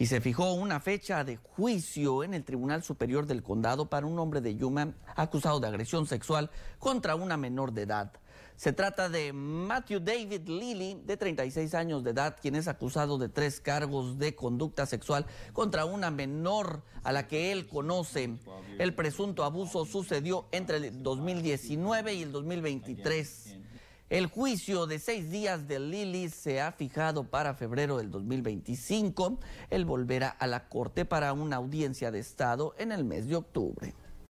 y se fijó una fecha de juicio en el Tribunal Superior del Condado para un hombre de Yuma acusado de agresión sexual contra una menor de edad. Se trata de Matthew David Lilly, de 36 años de edad, quien es acusado de tres cargos de conducta sexual contra una menor a la que él conoce. El presunto abuso sucedió entre el 2019 y el 2023. El juicio de seis días de Lili se ha fijado para febrero del 2025. Él volverá a la corte para una audiencia de Estado en el mes de octubre.